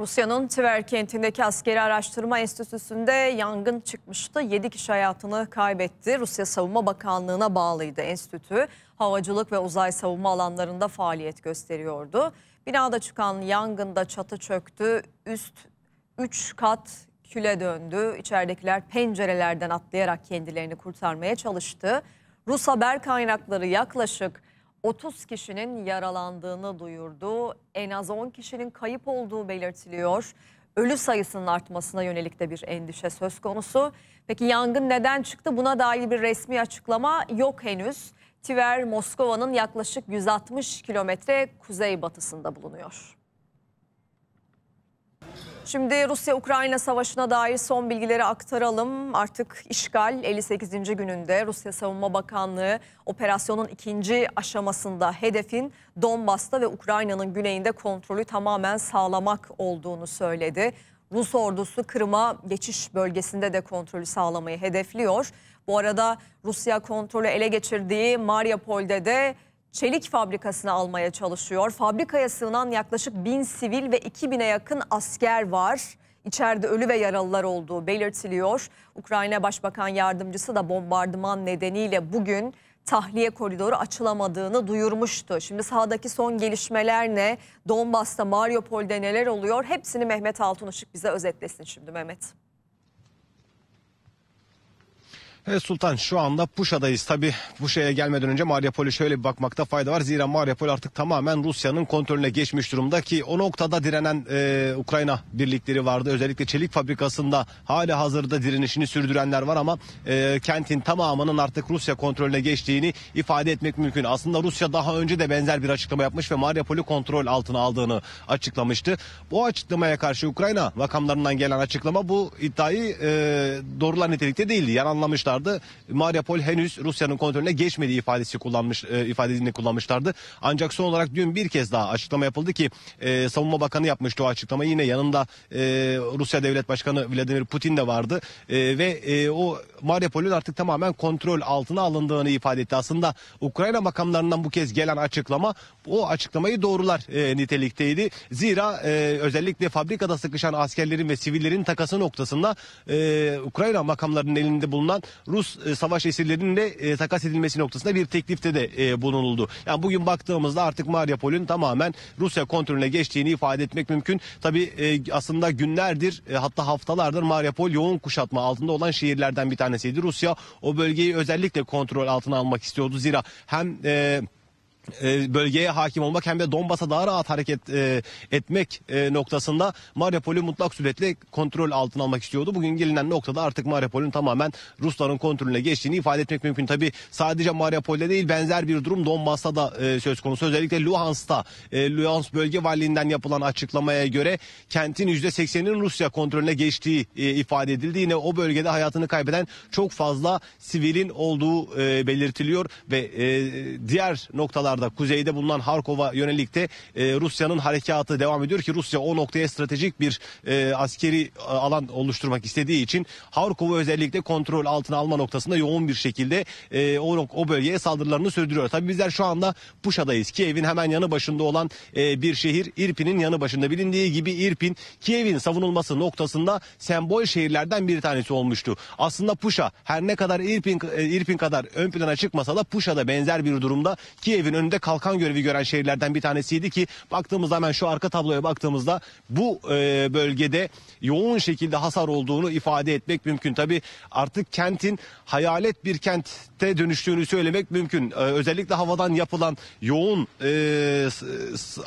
Rusya'nın Tver kentindeki askeri araştırma enstitüsünde yangın çıkmıştı. 7 kişi hayatını kaybetti. Rusya Savunma Bakanlığı'na bağlıydı enstitü. Havacılık ve uzay savunma alanlarında faaliyet gösteriyordu. Binada çıkan yangında çatı çöktü. Üst 3 kat küle döndü. İçeridekiler pencerelerden atlayarak kendilerini kurtarmaya çalıştı. Rus haber kaynakları yaklaşık 30 kişinin yaralandığını duyurdu. En az 10 kişinin kayıp olduğu belirtiliyor. Ölü sayısının artmasına yönelik de bir endişe söz konusu. Peki yangın neden çıktı? Buna dair bir resmi açıklama yok henüz. Tiver Moskova'nın yaklaşık 160 kilometre kuzeybatısında bulunuyor. Şimdi Rusya-Ukrayna savaşına dair son bilgileri aktaralım. Artık işgal 58. gününde Rusya Savunma Bakanlığı operasyonun ikinci aşamasında hedefin Donbas'ta ve Ukrayna'nın güneyinde kontrolü tamamen sağlamak olduğunu söyledi. Rus ordusu Kırım'a geçiş bölgesinde de kontrolü sağlamayı hedefliyor. Bu arada Rusya kontrolü ele geçirdiği Mariupol'de de çelik fabrikasını almaya çalışıyor. Fabrikaya sığınan yaklaşık bin sivil ve 2000'e yakın asker var. İçeride ölü ve yaralılar olduğu belirtiliyor. Ukrayna Başbakan Yardımcısı da bombardıman nedeniyle bugün tahliye koridoru açılamadığını duyurmuştu. Şimdi sahadaki son gelişmeler ne? Donbas'ta, Mariupol'de neler oluyor? Hepsini Mehmet Altınışık bize özetlesin şimdi Mehmet. Evet Sultan şu anda Puşa'dayız. Tabi Puşa'ya gelmeden önce Mariupol'e şöyle bir bakmakta fayda var. Zira Mariupol artık tamamen Rusya'nın kontrolüne geçmiş durumda ki o noktada direnen e, Ukrayna birlikleri vardı. Özellikle çelik fabrikasında hala hazırda direnişini sürdürenler var ama e, kentin tamamının artık Rusya kontrolüne geçtiğini ifade etmek mümkün. Aslında Rusya daha önce de benzer bir açıklama yapmış ve Mariupol'ü kontrol altına aldığını açıklamıştı. Bu açıklamaya karşı Ukrayna vakamlarından gelen açıklama bu iddiayı e, doğrular nitelikte değildi. Yan anlamışlar kullanmışlardı. Mariupol henüz Rusya'nın kontrolüne geçmediği ifadesi kullanmış e, ifadesini kullanmışlardı. Ancak son olarak dün bir kez daha açıklama yapıldı ki e, Savunma Bakanı yapmıştı o açıklamayı. Yine yanında e, Rusya Devlet Başkanı Vladimir Putin de vardı e, ve e, o Mariupol'ün artık tamamen kontrol altına alındığını ifade etti. Aslında Ukrayna makamlarından bu kez gelen açıklama o açıklamayı doğrular e, nitelikteydi. Zira e, özellikle fabrikada sıkışan askerlerin ve sivillerin takası noktasında e, Ukrayna makamlarının elinde bulunan Rus e, savaş esirlerinin de e, takas edilmesi noktasında bir teklifte de e, bulunuldu. Yani bugün baktığımızda artık Mariupol'ün tamamen Rusya kontrolüne geçtiğini ifade etmek mümkün. Tabi e, aslında günlerdir e, hatta haftalardır Mariupol yoğun kuşatma altında olan şehirlerden bir tanesiydi. Rusya o bölgeyi özellikle kontrol altına almak istiyordu. Zira hem... E, e, bölgeye hakim olmak hem de Donbas'a daha rahat hareket e, etmek e, noktasında Mariupol'ü mutlak suretle kontrol altına almak istiyordu. Bugün gelinen noktada artık Mariupol'ün tamamen Rusların kontrolüne geçtiğini ifade etmek mümkün. Tabi sadece Mariupol'de değil benzer bir durum Donbas'ta da söz konusu. Özellikle Luhansk'ta e, Luhansk bölge valiliğinden yapılan açıklamaya göre kentin %80'inin Rusya kontrolüne geçtiği ifade edildi. Yine o bölgede hayatını kaybeden çok fazla sivilin olduğu belirtiliyor ve diğer noktalar noktalarda kuzeyde bulunan Harkov'a yönelik de e, Rusya'nın harekatı devam ediyor ki Rusya o noktaya stratejik bir e, askeri e, alan oluşturmak istediği için Harkov'u özellikle kontrol altına alma noktasında yoğun bir şekilde e, o, o bölgeye saldırılarını sürdürüyor. Tabii bizler şu anda Puşa'dayız. Kiev'in hemen yanı başında olan e, bir şehir İrpin'in yanı başında bilindiği gibi İrpin Kiev'in savunulması noktasında sembol şehirlerden bir tanesi olmuştu. Aslında Puşa her ne kadar İrpin, e, İrpin kadar ön plana çıkmasa da Puşa'da benzer bir durumda Kiev'in önünde kalkan görevi gören şehirlerden bir tanesiydi ki baktığımızda hemen şu arka tabloya baktığımızda bu e, bölgede yoğun şekilde hasar olduğunu ifade etmek mümkün. Tabi artık kentin hayalet bir kente dönüştüğünü söylemek mümkün. E, özellikle havadan yapılan yoğun e,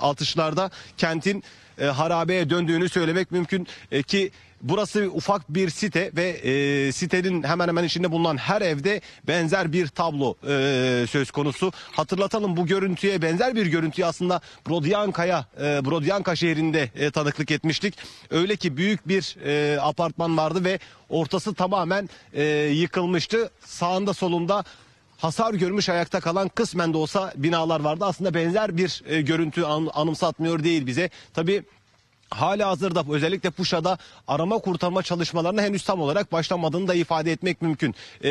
atışlarda kentin e, harabeye döndüğünü söylemek mümkün ki Burası ufak bir site ve e, sitenin hemen hemen içinde bulunan her evde benzer bir tablo e, söz konusu. Hatırlatalım bu görüntüye benzer bir görüntüyü aslında Brodyanka'ya, e, Brodyanka şehrinde e, tanıklık etmiştik. Öyle ki büyük bir e, apartman vardı ve ortası tamamen e, yıkılmıştı. Sağında solunda hasar görmüş ayakta kalan kısmen de olsa binalar vardı. Aslında benzer bir e, görüntü an, anımsatmıyor değil bize. Tabii Hala hazırda özellikle Puşa'da arama kurtarma çalışmalarına henüz tam olarak başlamadığını da ifade etmek mümkün. Ee,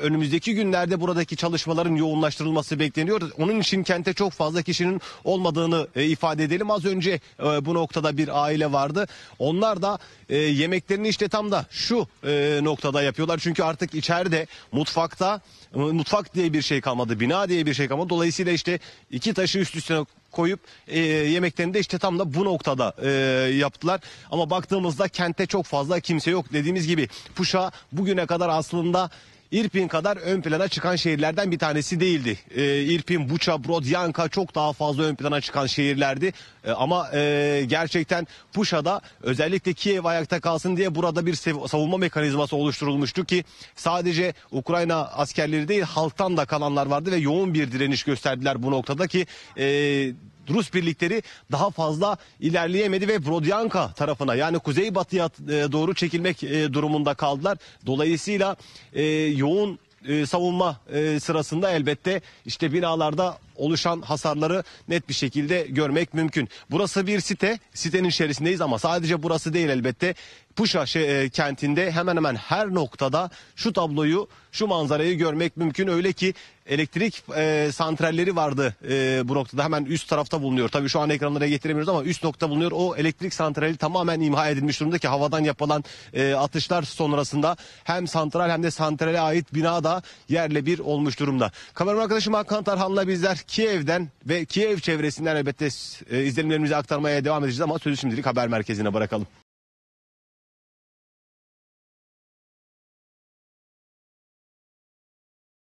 önümüzdeki günlerde buradaki çalışmaların yoğunlaştırılması bekleniyor. Onun için kente çok fazla kişinin olmadığını e, ifade edelim. Az önce e, bu noktada bir aile vardı. Onlar da e, yemeklerini işte tam da şu e, noktada yapıyorlar. Çünkü artık içeride mutfakta e, mutfak diye bir şey kalmadı. Bina diye bir şey kalmadı. Dolayısıyla işte iki taşı üst üste koyup e, yemeklerini de işte tam da bu noktada e, yaptılar. Ama baktığımızda kente çok fazla kimse yok. Dediğimiz gibi Puşa bugüne kadar aslında İrpin kadar ön plana çıkan şehirlerden bir tanesi değildi. E, İrpin, Buça, Brodyanka çok daha fazla ön plana çıkan şehirlerdi. E, ama e, gerçekten Puşa'da özellikle Kiev ayakta kalsın diye burada bir savunma mekanizması oluşturulmuştu ki sadece Ukrayna askerleri değil halktan da kalanlar vardı ve yoğun bir direniş gösterdiler bu noktada ki... E, Rus birlikleri daha fazla ilerleyemedi ve Brodyanka tarafına yani kuzeybatıya e, doğru çekilmek e, durumunda kaldılar. Dolayısıyla e, yoğun savunma sırasında elbette işte binalarda oluşan hasarları net bir şekilde görmek mümkün. Burası bir site. Sitenin içerisindeyiz ama sadece burası değil elbette. Puşa e, kentinde hemen hemen her noktada şu tabloyu, şu manzarayı görmek mümkün. Öyle ki elektrik e, santralleri vardı e, bu noktada. Hemen üst tarafta bulunuyor. Tabii şu an ekranlara getiremiyoruz ama üst nokta bulunuyor. O elektrik santrali tamamen imha edilmiş durumda ki havadan yapılan e, atışlar sonrasında hem santral hem de santrale ait bina da yerle bir olmuş durumda. Kameram arkadaşım Hakan Tarhan'la bizler Kiev'den ve Kiev çevresinden elbette e, izlenimlerimizi aktarmaya devam edeceğiz ama sözü şimdilik haber merkezine bırakalım.